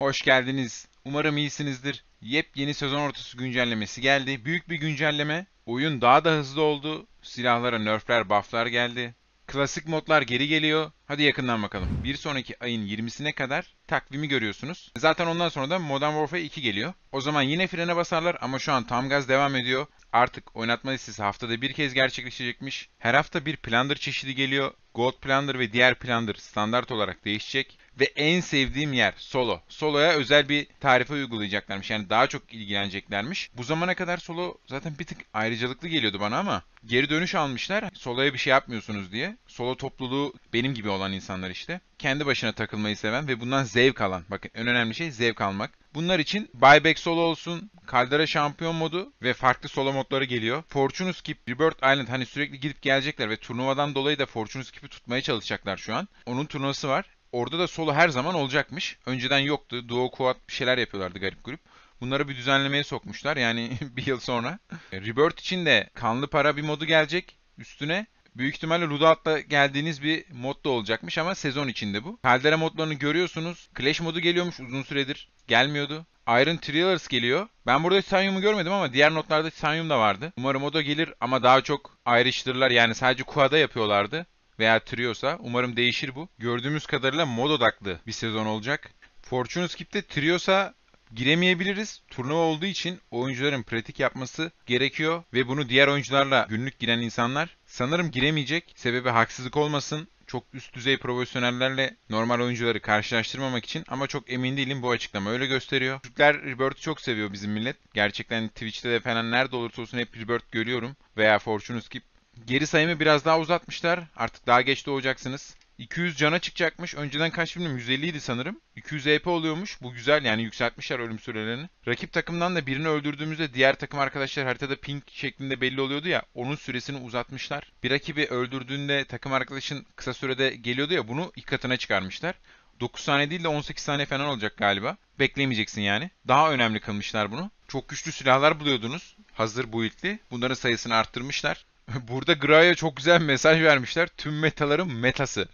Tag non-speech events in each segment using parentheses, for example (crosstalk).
Hoş geldiniz. Umarım iyisinizdir. Yepyeni sezon ortası güncellemesi geldi. Büyük bir güncelleme. Oyun daha da hızlı oldu. Silahlara nerfler, bufflar geldi. Klasik modlar geri geliyor. Hadi yakından bakalım. Bir sonraki ayın 20'sine kadar takvimi görüyorsunuz. Zaten ondan sonra da Modern Warfare 2 geliyor. O zaman yine frene basarlar ama şu an tam gaz devam ediyor. Artık oynatma listesi haftada bir kez gerçekleşecekmiş. Her hafta bir plunder çeşidi geliyor. Gold Plunder ve diğer Plunder standart olarak değişecek ve en sevdiğim yer solo. Solo'ya özel bir tarife uygulayacaklarmış. Yani daha çok ilgileneceklermiş. Bu zamana kadar solo zaten bir tık ayrıcalıklı geliyordu bana ama geri dönüş almışlar. Solo'ya bir şey yapmıyorsunuz diye. Solo topluluğu benim gibi olan insanlar işte. Kendi başına takılmayı seven ve bundan zevk alan. Bakın en önemli şey zevk almak. Bunlar için buyback solo olsun, Caldera şampiyon modu ve farklı solo modları geliyor. Fortune Skip, Rebirth Island hani sürekli gidip gelecekler ve turnuvadan dolayı da Fortune Skip'i tutmaya çalışacaklar şu an. Onun turnuvası var. Orada da solo her zaman olacakmış. Önceden yoktu. Duo Quad bir şeyler yapıyorlardı garip grup. Bunları bir düzenlemeye sokmuşlar yani (laughs) bir yıl sonra. E, Rebirth için de kanlı para bir modu gelecek üstüne. Büyük ihtimalle Ludout'la geldiğiniz bir mod da olacakmış ama sezon içinde bu. Caldera modlarını görüyorsunuz. Clash modu geliyormuş uzun süredir. Gelmiyordu. Iron Thrillers geliyor. Ben burada Titanium'u görmedim ama diğer notlarda Titanium da vardı. Umarım o da gelir ama daha çok ayrıştırırlar. Yani sadece Quad'a yapıyorlardı veya Trio'sa umarım değişir bu. Gördüğümüz kadarıyla mod odaklı bir sezon olacak. Fortune Skip'te Trio'sa giremeyebiliriz. Turnuva olduğu için oyuncuların pratik yapması gerekiyor ve bunu diğer oyuncularla günlük giren insanlar sanırım giremeyecek. Sebebi haksızlık olmasın. Çok üst düzey profesyonellerle normal oyuncuları karşılaştırmamak için ama çok emin değilim bu açıklama öyle gösteriyor. Türkler Rebirth'ı çok seviyor bizim millet. Gerçekten Twitch'te de falan nerede olursa olsun hep Rebirth görüyorum veya Fortune Skip Geri sayımı biraz daha uzatmışlar. Artık daha geç doğacaksınız. 200 cana çıkacakmış. Önceden kaç bilmiyorum 150 idi sanırım. 200 EP oluyormuş. Bu güzel yani yükseltmişler ölüm sürelerini. Rakip takımdan da birini öldürdüğümüzde diğer takım arkadaşlar haritada pink şeklinde belli oluyordu ya. Onun süresini uzatmışlar. Bir rakibi öldürdüğünde takım arkadaşın kısa sürede geliyordu ya bunu iki katına çıkarmışlar. 9 saniye değil de 18 saniye falan olacak galiba. Beklemeyeceksin yani. Daha önemli kılmışlar bunu. Çok güçlü silahlar buluyordunuz. Hazır build'li. Bunların sayısını arttırmışlar. (laughs) Burada Gra'ya çok güzel mesaj vermişler. Tüm metaların metası.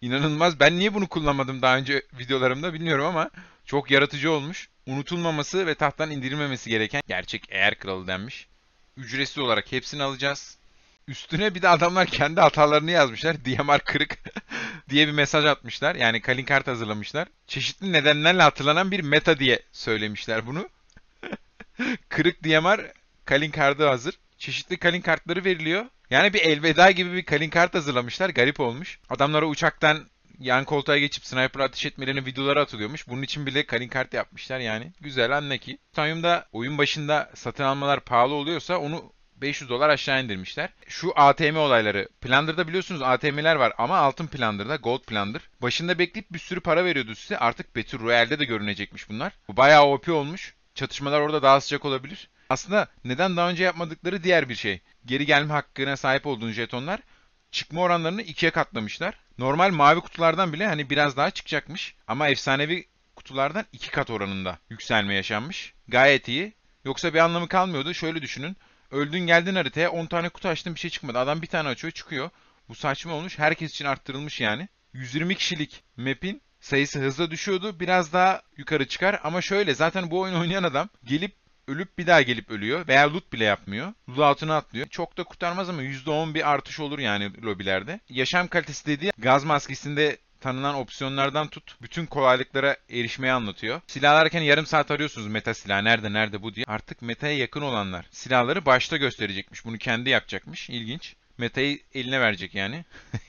İnanılmaz. Ben niye bunu kullanmadım daha önce videolarımda bilmiyorum ama çok yaratıcı olmuş. Unutulmaması ve tahttan indirilmemesi gereken gerçek eğer kralı denmiş. Ücretsiz olarak hepsini alacağız. Üstüne bir de adamlar kendi hatalarını yazmışlar. DMR kırık (laughs) diye bir mesaj atmışlar. Yani kalin kart hazırlamışlar. Çeşitli nedenlerle hatırlanan bir meta diye söylemişler bunu. (laughs) kırık DMR kalin kartı hazır çeşitli kalin kartları veriliyor. Yani bir elveda gibi bir kalin kart hazırlamışlar. Garip olmuş. Adamlara uçaktan yan koltuğa geçip sniper ateş etmelerini videolara atılıyormuş. Bunun için bile kalin kart yapmışlar yani. Güzel anne ki. Titanium'da oyun başında satın almalar pahalı oluyorsa onu 500 dolar aşağı indirmişler. Şu ATM olayları. Plunder'da biliyorsunuz ATM'ler var ama altın Plunder'da, gold Plunder. Başında bekleyip bir sürü para veriyordu size. Artık Battle Royale'de de görünecekmiş bunlar. Bu bayağı OP olmuş. Çatışmalar orada daha sıcak olabilir. Aslında neden daha önce yapmadıkları diğer bir şey. Geri gelme hakkına sahip olduğun jetonlar çıkma oranlarını ikiye katlamışlar. Normal mavi kutulardan bile hani biraz daha çıkacakmış ama efsanevi kutulardan iki kat oranında yükselme yaşanmış. Gayet iyi. Yoksa bir anlamı kalmıyordu. Şöyle düşünün. Öldün geldin haritaya 10 tane kutu açtın bir şey çıkmadı. Adam bir tane açıyor çıkıyor. Bu saçma olmuş. Herkes için arttırılmış yani. 120 kişilik map'in sayısı hızla düşüyordu. Biraz daha yukarı çıkar ama şöyle zaten bu oyun oynayan adam gelip ölüp bir daha gelip ölüyor veya loot bile yapmıyor. Loot altına atlıyor. Çok da kurtarmaz ama %10 bir artış olur yani lobilerde. Yaşam kalitesi dediği gaz maskesinde tanınan opsiyonlardan tut bütün kolaylıklara erişmeyi anlatıyor. Silahlarken yarım saat arıyorsunuz meta silah nerede nerede bu diye. Artık metaya yakın olanlar silahları başta gösterecekmiş. Bunu kendi yapacakmış. İlginç. Metayı eline verecek yani. (laughs)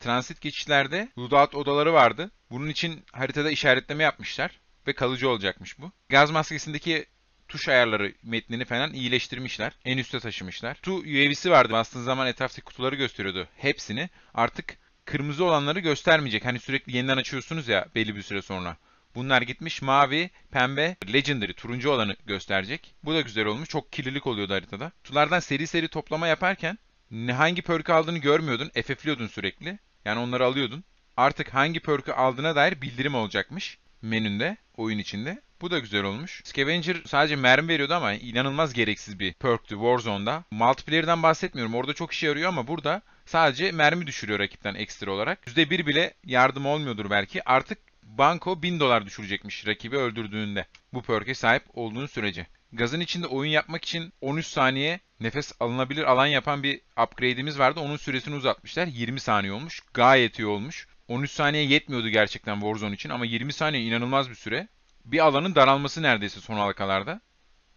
Transit geçişlerde lootout odaları vardı. Bunun için haritada işaretleme yapmışlar ve kalıcı olacakmış bu. Gaz maskesindeki tuş ayarları metnini falan iyileştirmişler. En üste taşımışlar. Tu UEV'si vardı. Bastığın zaman etraftaki kutuları gösteriyordu. Hepsini. Artık kırmızı olanları göstermeyecek. Hani sürekli yeniden açıyorsunuz ya belli bir süre sonra. Bunlar gitmiş mavi, pembe, legendary, turuncu olanı gösterecek. Bu da güzel olmuş. Çok kirlilik oluyordu haritada. Tulardan seri seri toplama yaparken ne hangi perk aldığını görmüyordun. FF'liyordun sürekli. Yani onları alıyordun. Artık hangi perk'ü aldığına dair bildirim olacakmış menünde, oyun içinde. Bu da güzel olmuş. Scavenger sadece mermi veriyordu ama inanılmaz gereksiz bir perktü Warzone'da. Multiplayer'dan bahsetmiyorum. Orada çok işe yarıyor ama burada sadece mermi düşürüyor rakipten ekstra olarak. %1 bile yardım olmuyordur belki. Artık Banko 1000 dolar düşürecekmiş rakibi öldürdüğünde. Bu perk'e sahip olduğun sürece. Gazın içinde oyun yapmak için 13 saniye nefes alınabilir alan yapan bir upgrade'imiz vardı. Onun süresini uzatmışlar. 20 saniye olmuş. Gayet iyi olmuş. 13 saniye yetmiyordu gerçekten Warzone için ama 20 saniye inanılmaz bir süre bir alanın daralması neredeyse son halkalarda.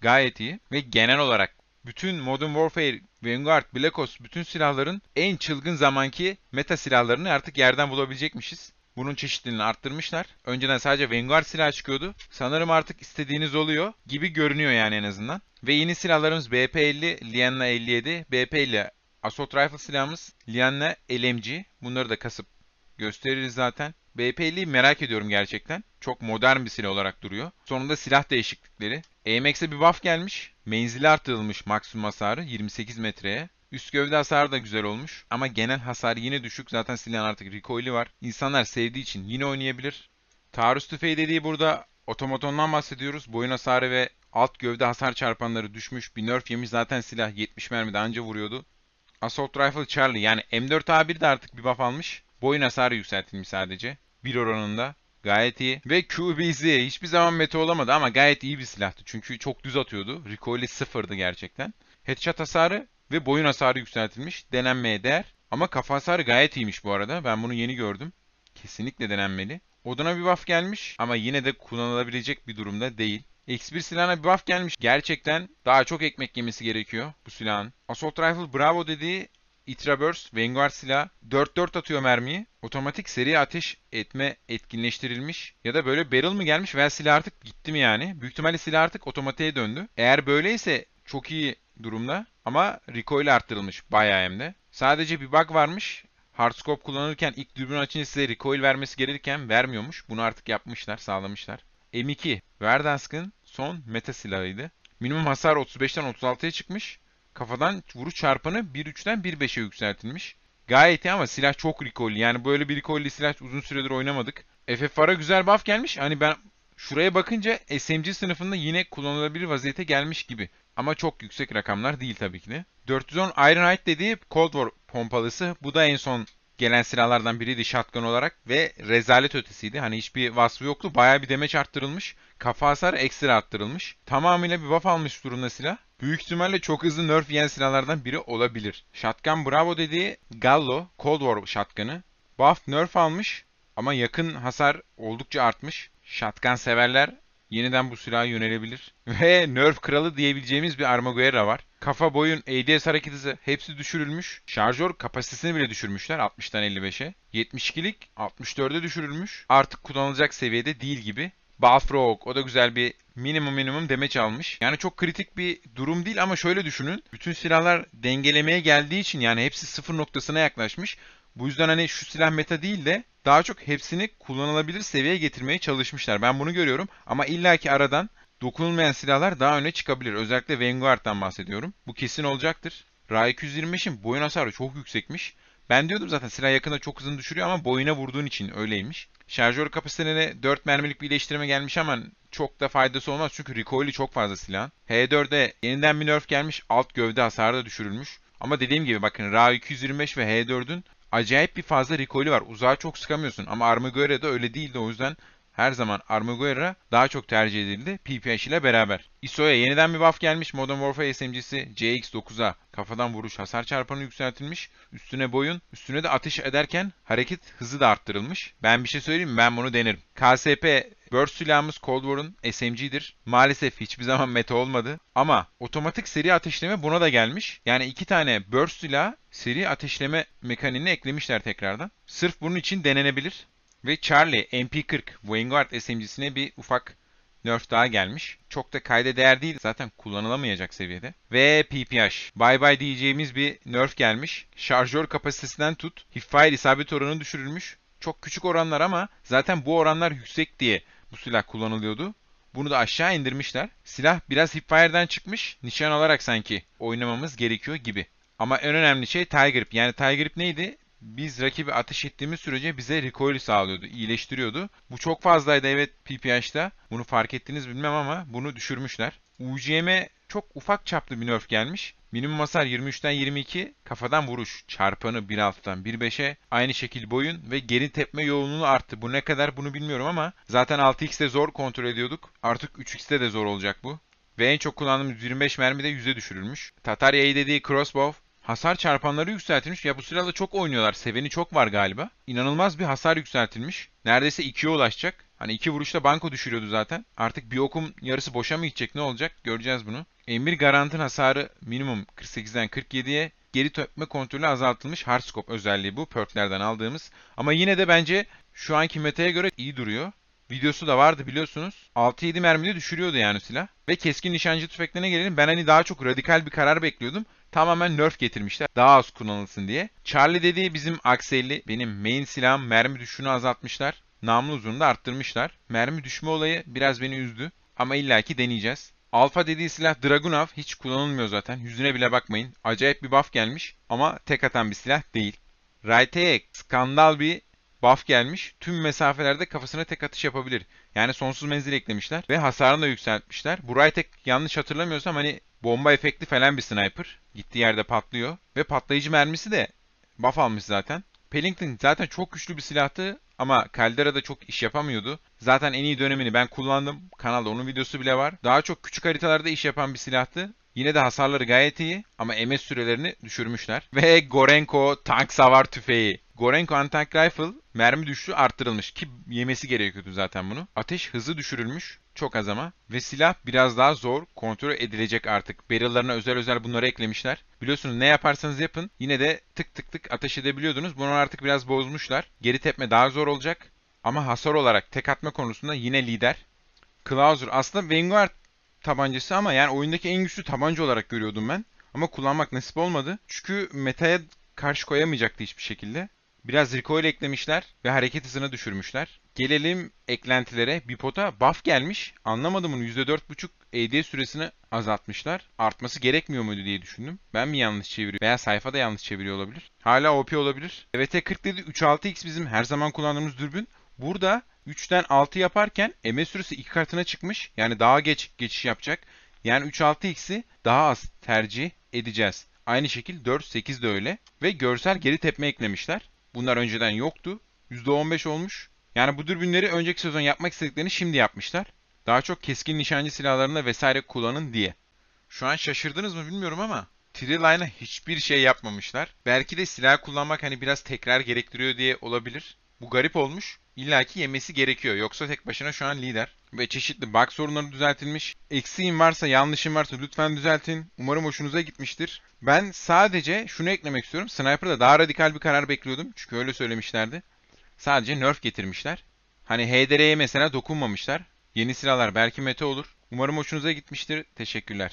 Gayet iyi ve genel olarak bütün Modern Warfare, Vanguard, Black Ops bütün silahların en çılgın zamanki meta silahlarını artık yerden bulabilecekmişiz. Bunun çeşitliliğini arttırmışlar. Önceden sadece Vanguard silah çıkıyordu. Sanırım artık istediğiniz oluyor gibi görünüyor yani en azından. Ve yeni silahlarımız BP-50, Lianna 57, BP-50 Assault Rifle silahımız, Lianna LMG. Bunları da kasıp gösteririz zaten. BP-50'yi merak ediyorum gerçekten. Çok modern bir silah olarak duruyor. Sonunda silah değişiklikleri. AMX'e bir buff gelmiş. Menzili artırılmış maksimum hasarı 28 metreye. Üst gövde hasarı da güzel olmuş ama genel hasar yine düşük. Zaten silahın artık recoil'i var. İnsanlar sevdiği için yine oynayabilir. Taarruz tüfeği dediği burada otomatondan bahsediyoruz. Boyun hasarı ve alt gövde hasar çarpanları düşmüş. Bir nerf yemiş zaten silah 70 mermi mermide anca vuruyordu. Assault Rifle Charlie yani M4A1 de artık bir buff almış. Boyun hasarı yükseltilmiş sadece. bir oranında. Gayet iyi. Ve QBZ hiçbir zaman meta olamadı ama gayet iyi bir silahtı. Çünkü çok düz atıyordu. Recoil'i sıfırdı gerçekten. Headshot hasarı ve boyun hasarı yükseltilmiş. Denenmeye değer. Ama kafa hasarı gayet iyiymiş bu arada. Ben bunu yeni gördüm. Kesinlikle denenmeli. Odana bir buff gelmiş ama yine de kullanılabilecek bir durumda değil. X1 silahına bir buff gelmiş. Gerçekten daha çok ekmek yemesi gerekiyor bu silahın. Assault Rifle bravo dediği Itraburst, Vanguard silah 4-4 atıyor mermiyi. Otomatik seri ateş etme etkinleştirilmiş. Ya da böyle barrel mı gelmiş veya silah artık gitti mi yani? Büyük ihtimalle silah artık otomatiğe döndü. Eğer böyleyse çok iyi durumda. Ama recoil arttırılmış bayağı hem de. Sadece bir bug varmış. Hardscope kullanırken ilk dürbün açınca size recoil vermesi gerekirken vermiyormuş. Bunu artık yapmışlar, sağlamışlar. M2, Verdansk'ın son meta silahıydı. Minimum hasar 35'ten 36'ya çıkmış kafadan vuruş çarpanı 1-5'e yükseltilmiş. Gayet iyi ama silah çok rikolli. Yani böyle bir rikolli silah uzun süredir oynamadık. FFR'a güzel buff gelmiş. Hani ben şuraya bakınca SMG sınıfında yine kullanılabilir vaziyete gelmiş gibi. Ama çok yüksek rakamlar değil tabii ki de. 410 Ironhide dediği Cold War pompalısı. Bu da en son gelen silahlardan biriydi shotgun olarak ve rezalet ötesiydi. Hani hiçbir vasfı yoktu. Baya bir demeç arttırılmış. Kafa hasar ekstra arttırılmış. Tamamıyla bir buff almış durumda silah. Büyük ihtimalle çok hızlı nerf yiyen silahlardan biri olabilir. Shotgun Bravo dediği Gallo Cold War shotgun'ı. Buff nerf almış ama yakın hasar oldukça artmış. Shotgun severler yeniden bu silaha yönelebilir. (laughs) Ve nerf kralı diyebileceğimiz bir Armaguerra var. Kafa boyun ADS hareket hızı hepsi düşürülmüş. Şarjör kapasitesini bile düşürmüşler 60'tan 55'e. 72'lik 64'e düşürülmüş. Artık kullanılacak seviyede değil gibi. Balfrog o da güzel bir minimum minimum demeç almış. Yani çok kritik bir durum değil ama şöyle düşünün. Bütün silahlar dengelemeye geldiği için yani hepsi sıfır noktasına yaklaşmış. Bu yüzden hani şu silah meta değil de daha çok hepsini kullanılabilir seviyeye getirmeye çalışmışlar. Ben bunu görüyorum ama illaki aradan dokunulmayan silahlar daha öne çıkabilir. Özellikle Vanguard'dan bahsediyorum. Bu kesin olacaktır. Ra 225'in boyun hasarı çok yüksekmiş. Ben diyordum zaten silah yakında çok hızını düşürüyor ama boyuna vurduğun için öyleymiş. Şarjör kapasitene 4 mermilik bir iyileştirme gelmiş ama çok da faydası olmaz çünkü recoil'i çok fazla silah. H4'e yeniden bir nerf gelmiş alt gövde hasarı da düşürülmüş. Ama dediğim gibi bakın RA225 ve H4'ün acayip bir fazla recoil'i var. Uzağa çok sıkamıyorsun ama Armageddon'da öyle değildi o yüzden her zaman Armaguerra daha çok tercih edildi PPH ile beraber. ISO'ya yeniden bir buff gelmiş. Modern Warfare SMG'si CX-9'a kafadan vuruş hasar çarpanı yükseltilmiş. Üstüne boyun, üstüne de atış ederken hareket hızı da arttırılmış. Ben bir şey söyleyeyim mi? Ben bunu denerim. KSP Burst silahımız Cold War'un SMG'dir. Maalesef hiçbir zaman meta olmadı. Ama otomatik seri ateşleme buna da gelmiş. Yani iki tane burst silahı seri ateşleme mekaniğini eklemişler tekrardan. Sırf bunun için denenebilir. Ve Charlie MP40 Vanguard SMG'sine bir ufak nerf daha gelmiş. Çok da kayda değer değil. Zaten kullanılamayacak seviyede. Ve PPH. Bye bye diyeceğimiz bir nerf gelmiş. Şarjör kapasitesinden tut. Hip fire isabet oranı düşürülmüş. Çok küçük oranlar ama zaten bu oranlar yüksek diye bu silah kullanılıyordu. Bunu da aşağı indirmişler. Silah biraz hipfire'den çıkmış. Nişan alarak sanki oynamamız gerekiyor gibi. Ama en önemli şey Tiger Grip. Yani Tiger Grip neydi? biz rakibi ateş ettiğimiz sürece bize recoil sağlıyordu, iyileştiriyordu. Bu çok fazlaydı evet PPH'da. Bunu fark ettiniz bilmem ama bunu düşürmüşler. UCM'e çok ufak çaplı bir nerf gelmiş. Minimum hasar 23'ten 22, kafadan vuruş, çarpanı 1.6'dan 1.5'e, aynı şekil boyun ve geri tepme yoğunluğu arttı. Bu ne kadar bunu bilmiyorum ama zaten 6x'te zor kontrol ediyorduk. Artık 3x'te de zor olacak bu. Ve en çok kullandığımız 25 mermi de 100'e düşürülmüş. Tatarya'yı dediği crossbow Hasar çarpanları yükseltilmiş. Ya bu silahla çok oynuyorlar. Seveni çok var galiba. İnanılmaz bir hasar yükseltilmiş. Neredeyse 2'ye ulaşacak. Hani iki vuruşta banko düşürüyordu zaten. Artık bir okum yarısı boşa mı gidecek ne olacak göreceğiz bunu. M1 garantin hasarı minimum 48'den 47'ye geri tepme kontrolü azaltılmış hardscope özelliği bu perklerden aldığımız. Ama yine de bence şu anki meta'ya göre iyi duruyor. Videosu da vardı biliyorsunuz. 6-7 mermide düşürüyordu yani silah. Ve keskin nişancı tüfeklerine gelelim. Ben hani daha çok radikal bir karar bekliyordum. Tamamen nerf getirmişler. Daha az kullanılsın diye. Charlie dediği bizim akselli. Benim main silahım mermi düşüşünü azaltmışlar. Namlu uzunluğunu da arttırmışlar. Mermi düşme olayı biraz beni üzdü. Ama illaki deneyeceğiz. Alfa dediği silah Dragunov hiç kullanılmıyor zaten. Yüzüne bile bakmayın. Acayip bir buff gelmiş ama tek atan bir silah değil. Raite'ye skandal bir buff gelmiş. Tüm mesafelerde kafasına tek atış yapabilir. Yani sonsuz menzil eklemişler ve hasarını da yükseltmişler. Bu Raitek yanlış hatırlamıyorsam hani Bomba efekti falan bir sniper. Gittiği yerde patlıyor. Ve patlayıcı mermisi de buff almış zaten. Pelington zaten çok güçlü bir silahtı ama Caldera'da çok iş yapamıyordu. Zaten en iyi dönemini ben kullandım. Kanalda onun videosu bile var. Daha çok küçük haritalarda iş yapan bir silahtı. Yine de hasarları gayet iyi ama emes sürelerini düşürmüşler. Ve Gorenko tank savar tüfeği. Gorenko antak Rifle mermi düşüşü arttırılmış ki yemesi gerekiyordu zaten bunu. Ateş hızı düşürülmüş çok az ama ve silah biraz daha zor kontrol edilecek artık. Barrel'larına özel özel bunları eklemişler. Biliyorsunuz ne yaparsanız yapın yine de tık tık tık ateş edebiliyordunuz. Bunu artık biraz bozmuşlar. Geri tepme daha zor olacak ama hasar olarak tek atma konusunda yine lider. Klauser aslında Vanguard tabancası ama yani oyundaki en güçlü tabanca olarak görüyordum ben. Ama kullanmak nasip olmadı. Çünkü metaya karşı koyamayacaktı hiçbir şekilde. Biraz recoil eklemişler ve hareket hızını düşürmüşler. Gelelim eklentilere. Bipota buff gelmiş. Anlamadım bunu. %4.5 AD süresini azaltmışlar. Artması gerekmiyor muydu diye düşündüm. Ben mi yanlış çeviriyorum? Veya sayfa da yanlış çeviriyor olabilir. Hala OP olabilir. evt 40 dedi 3.6x bizim her zaman kullandığımız dürbün. Burada 3'ten 6 yaparken eme süresi 2 kartına çıkmış. Yani daha geç geçiş yapacak. Yani 3 6x'i daha az tercih edeceğiz. Aynı şekil 4 8 de öyle. Ve görsel geri tepme eklemişler. Bunlar önceden yoktu. %15 olmuş. Yani bu dürbünleri önceki sezon yapmak istediklerini şimdi yapmışlar. Daha çok keskin nişancı silahlarında vesaire kullanın diye. Şu an şaşırdınız mı bilmiyorum ama Triline'a hiçbir şey yapmamışlar. Belki de silah kullanmak hani biraz tekrar gerektiriyor diye olabilir. Bu garip olmuş illaki yemesi gerekiyor. Yoksa tek başına şu an lider. Ve çeşitli bug sorunları düzeltilmiş. Eksiğim varsa, yanlışım varsa lütfen düzeltin. Umarım hoşunuza gitmiştir. Ben sadece şunu eklemek istiyorum. Sniper'da daha radikal bir karar bekliyordum. Çünkü öyle söylemişlerdi. Sadece nerf getirmişler. Hani HDR'ye mesela dokunmamışlar. Yeni silahlar belki meta olur. Umarım hoşunuza gitmiştir. Teşekkürler.